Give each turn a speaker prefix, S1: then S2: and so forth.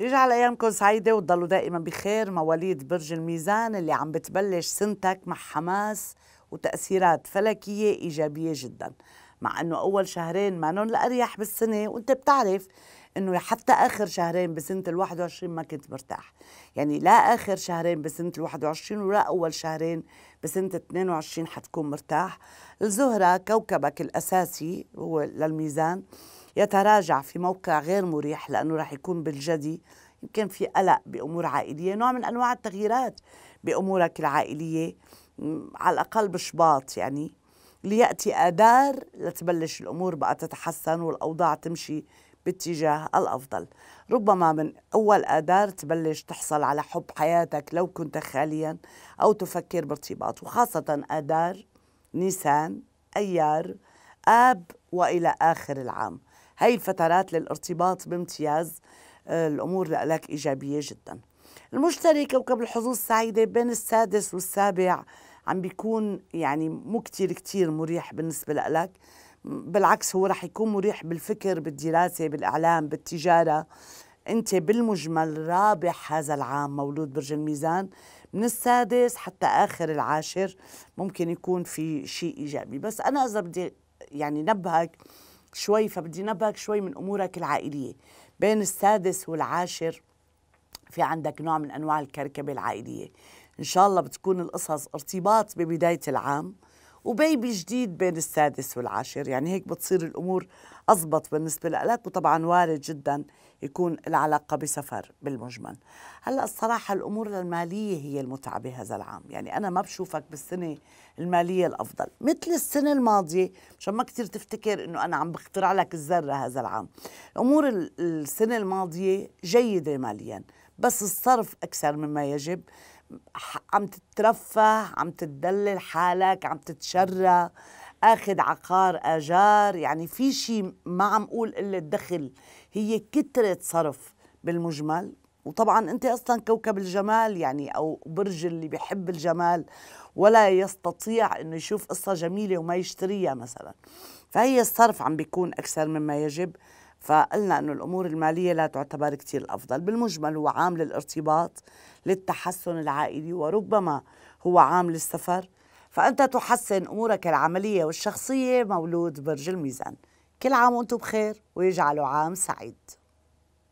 S1: يجعل ايامكم سعيده وتضلوا دائما بخير مواليد برج الميزان اللي عم بتبلش سنتك مع حماس وتاثيرات فلكيه ايجابيه جدا مع انه اول شهرين ما نون الاريح بالسنه وانت بتعرف انه حتى اخر شهرين بسنه ال21 ما كنت مرتاح يعني لا اخر شهرين بسنه ال21 ولا اول شهرين بسنه 22 حتكون مرتاح الزهره كوكبك الاساسي هو للميزان يتراجع في موقع غير مريح لأنه راح يكون بالجدي يمكن في قلق بأمور عائلية نوع من أنواع التغييرات بأمورك العائلية على الأقل بشباط يعني ليأتي آدار لتبلش الأمور بقى تتحسن والأوضاع تمشي باتجاه الأفضل ربما من أول آدار تبلش تحصل على حب حياتك لو كنت خاليا أو تفكر بارتباط وخاصة آدار نيسان أيار آب وإلى آخر العام هاي الفترات للارتباط بامتياز آه، الأمور لك إيجابية جدا المشتري كوكب الحظوظ السعيدة بين السادس والسابع عم بيكون يعني مو كتير كتير مريح بالنسبة لك بالعكس هو رح يكون مريح بالفكر بالدراسة بالإعلام بالتجارة أنت بالمجمل رابح هذا العام مولود برج الميزان من السادس حتى آخر العاشر ممكن يكون في شيء إيجابي بس أنا إذا بدي يعني نبهك شوي فبدي نبهك شوي من امورك العائليه بين السادس والعاشر في عندك نوع من انواع الكركبه العائليه ان شاء الله بتكون القصص ارتباط ببدايه العام وبيبي جديد بين السادس والعاشر يعني هيك بتصير الأمور أضبط بالنسبة لك وطبعا وارد جدا يكون العلاقة بسفر بالمجمل هلأ الصراحة الأمور المالية هي المتعبة هذا العام يعني أنا ما بشوفك بالسنة المالية الأفضل مثل السنة الماضية مشان ما كتير تفتكر أنه أنا عم بخترع لك الذرة هذا العام أمور السنة الماضية جيدة ماليا بس الصرف أكثر مما يجب عم تترفه عم تدلل حالك عم تتشرى اخذ عقار اجار يعني في شيء ما عم اقول الا الدخل هي كثره صرف بالمجمل وطبعا انت اصلا كوكب الجمال يعني او برج اللي بيحب الجمال ولا يستطيع انه يشوف قصه جميله وما يشتريها مثلا فهي الصرف عم بيكون اكثر مما يجب فقلنا أنه الأمور المالية لا تعتبر كتير الأفضل بالمجمل هو عامل الارتباط للتحسن العائلي وربما هو عامل السفر فأنت تحسن أمورك العملية والشخصية مولود برج الميزان كل عام وانتم بخير ويجعله عام سعيد